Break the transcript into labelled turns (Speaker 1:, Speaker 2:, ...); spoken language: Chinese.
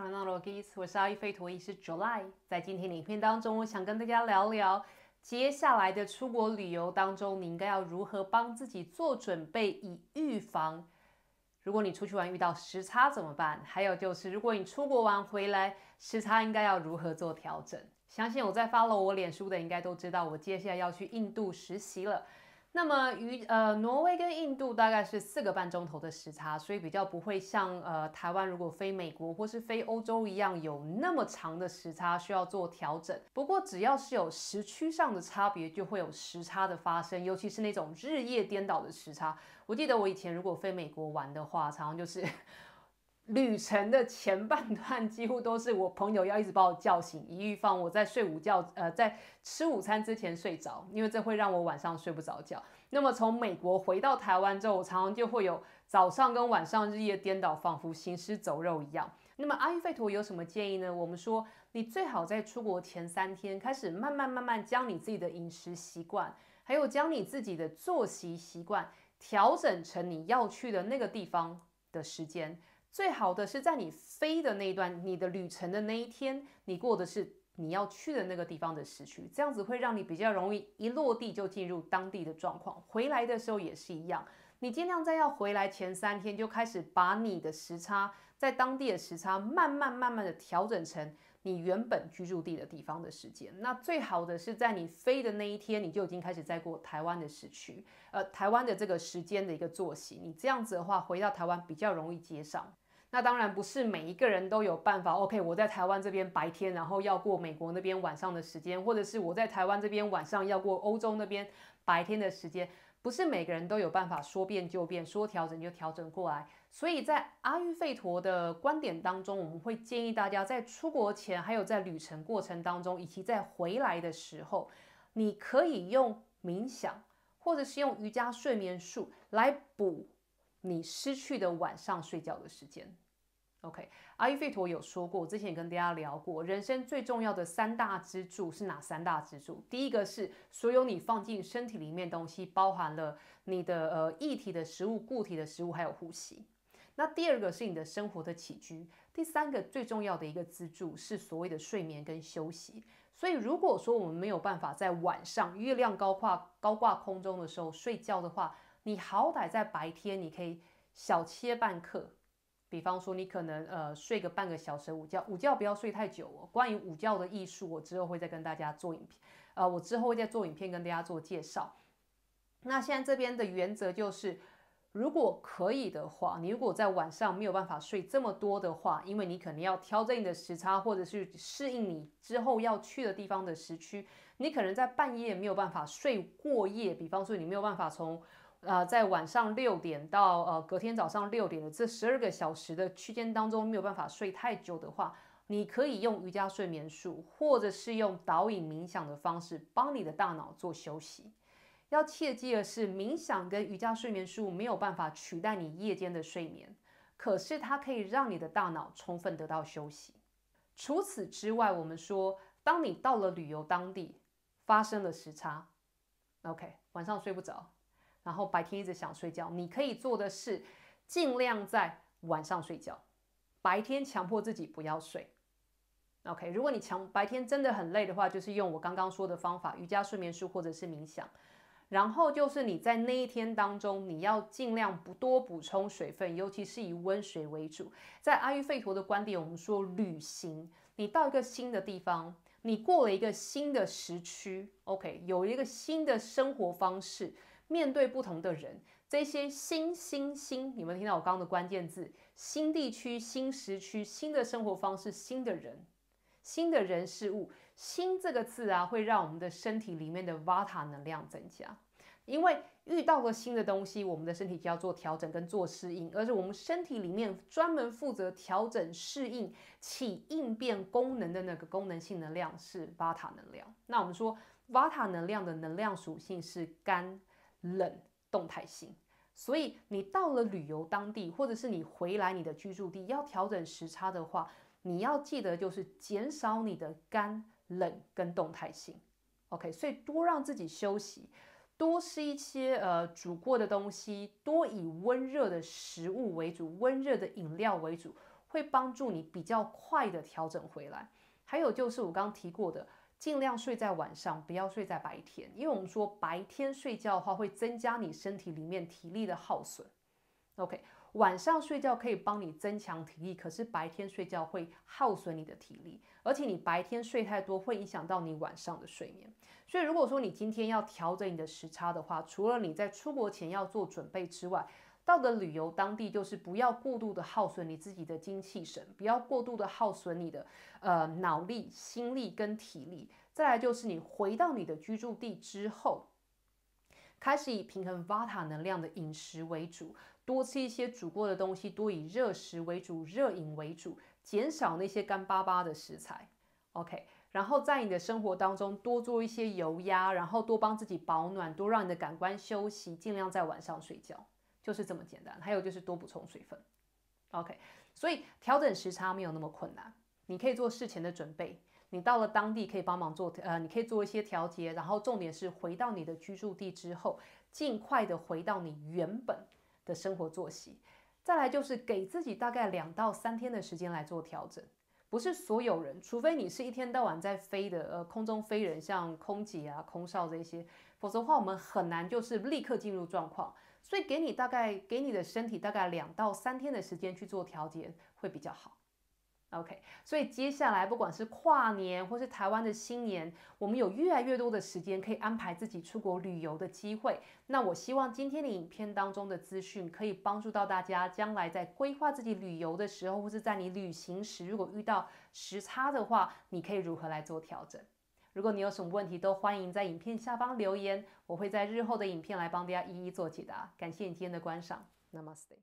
Speaker 1: a n a l o g i s 我是阿一飞陀医师 July，在今天影片当中，我想跟大家聊聊接下来的出国旅游当中，你应该要如何帮自己做准备以预防。如果你出去玩遇到时差怎么办？还有就是，如果你出国玩回来时差，应该要如何做调整？相信我在 follow 我脸书的，应该都知道我接下来要去印度实习了。那么与呃，挪威跟印度大概是四个半钟头的时差，所以比较不会像呃台湾如果飞美国或是飞欧洲一样有那么长的时差需要做调整。不过只要是有时区上的差别，就会有时差的发生，尤其是那种日夜颠倒的时差。我记得我以前如果飞美国玩的话，常常就是。旅程的前半段几乎都是我朋友要一直把我叫醒，以预防我在睡午觉，呃，在吃午餐之前睡着，因为这会让我晚上睡不着觉。那么从美国回到台湾之后，我常常就会有早上跟晚上日夜颠倒，仿佛行尸走肉一样。那么阿育费图有什么建议呢？我们说，你最好在出国前三天开始，慢慢慢慢将你自己的饮食习惯，还有将你自己的作息习惯调整成你要去的那个地方的时间。最好的是在你飞的那一段，你的旅程的那一天，你过的是你要去的那个地方的时区，这样子会让你比较容易一落地就进入当地的状况。回来的时候也是一样，你尽量在要回来前三天就开始把你的时差，在当地的时差慢慢慢慢的调整成你原本居住地的地方的时间。那最好的是在你飞的那一天，你就已经开始在过台湾的时区，呃，台湾的这个时间的一个作息。你这样子的话，回到台湾比较容易接上。那当然不是每一个人都有办法。OK，我在台湾这边白天，然后要过美国那边晚上的时间，或者是我在台湾这边晚上要过欧洲那边白天的时间，不是每个人都有办法说变就变，说调整就调整过来。所以在阿育吠陀的观点当中，我们会建议大家在出国前，还有在旅程过程当中，以及在回来的时候，你可以用冥想，或者是用瑜伽睡眠术来补。你失去的晚上睡觉的时间，OK？阿育吠陀有说过，之前也跟大家聊过，人生最重要的三大支柱是哪三大支柱？第一个是所有你放进身体里面东西，包含了你的呃液体的食物、固体的食物，还有呼吸。那第二个是你的生活的起居，第三个最重要的一个支柱是所谓的睡眠跟休息。所以如果说我们没有办法在晚上月亮高挂高挂空中的时候睡觉的话，你好歹在白天，你可以小切半刻，比方说你可能呃睡个半个小时午觉，午觉不要睡太久哦。关于午觉的艺术，我之后会再跟大家做影片，呃，我之后会再做影片跟大家做介绍。那现在这边的原则就是，如果可以的话，你如果在晚上没有办法睡这么多的话，因为你可能要调整你的时差，或者是适应你之后要去的地方的时区，你可能在半夜没有办法睡过夜，比方说你没有办法从呃，在晚上六点到呃隔天早上六点的这十二个小时的区间当中，没有办法睡太久的话，你可以用瑜伽睡眠术，或者是用导引冥想的方式帮你的大脑做休息。要切记的是，冥想跟瑜伽睡眠术没有办法取代你夜间的睡眠，可是它可以让你的大脑充分得到休息。除此之外，我们说，当你到了旅游当地，发生了时差，OK，晚上睡不着。然后白天一直想睡觉，你可以做的是尽量在晚上睡觉，白天强迫自己不要睡。OK，如果你强白天真的很累的话，就是用我刚刚说的方法，瑜伽睡眠术或者是冥想。然后就是你在那一天当中，你要尽量不多补充水分，尤其是以温水为主。在阿育吠陀的观点，我们说旅行，你到一个新的地方，你过了一个新的时区，OK，有一个新的生活方式。面对不同的人，这些新新新，你们听到我刚刚的关键字：新地区、新时区、新的生活方式、新的人、新的人事物。新这个字啊，会让我们的身体里面的瓦塔能量增加，因为遇到了新的东西，我们的身体就要做调整跟做适应。而且我们身体里面专门负责调整适应、起应变功能的那个功能性能量是瓦塔能量。那我们说瓦塔能量的能量属性是肝。冷动态性，所以你到了旅游当地，或者是你回来你的居住地要调整时差的话，你要记得就是减少你的干冷跟动态性。OK，所以多让自己休息，多吃一些呃煮过的东西，多以温热的食物为主，温热的饮料为主，会帮助你比较快的调整回来。还有就是我刚刚提过的。尽量睡在晚上，不要睡在白天，因为我们说白天睡觉的话会增加你身体里面体力的耗损。OK，晚上睡觉可以帮你增强体力，可是白天睡觉会耗损你的体力，而且你白天睡太多会影响到你晚上的睡眠。所以如果说你今天要调整你的时差的话，除了你在出国前要做准备之外，到的旅游当地就是不要过度的耗损你自己的精气神，不要过度的耗损你的呃脑力、心力跟体力。再来就是你回到你的居住地之后，开始以平衡 Vata 能量的饮食为主，多吃一些煮过的东西，多以热食为主、热饮为主，减少那些干巴巴的食材。OK，然后在你的生活当中多做一些油压，然后多帮自己保暖，多让你的感官休息，尽量在晚上睡觉。就是这么简单，还有就是多补充水分。OK，所以调整时差没有那么困难。你可以做事前的准备，你到了当地可以帮忙做，呃，你可以做一些调节。然后重点是回到你的居住地之后，尽快的回到你原本的生活作息。再来就是给自己大概两到三天的时间来做调整。不是所有人，除非你是一天到晚在飞的，呃，空中飞人，像空姐啊、空少这些，否则的话我们很难就是立刻进入状况。所以给你大概给你的身体大概两到三天的时间去做调节会比较好，OK。所以接下来不管是跨年或是台湾的新年，我们有越来越多的时间可以安排自己出国旅游的机会。那我希望今天的影片当中的资讯可以帮助到大家，将来在规划自己旅游的时候，或者在你旅行时，如果遇到时差的话，你可以如何来做调整？如果你有什么问题，都欢迎在影片下方留言，我会在日后的影片来帮大家一一做解答。感谢你今天的观赏。Namaste。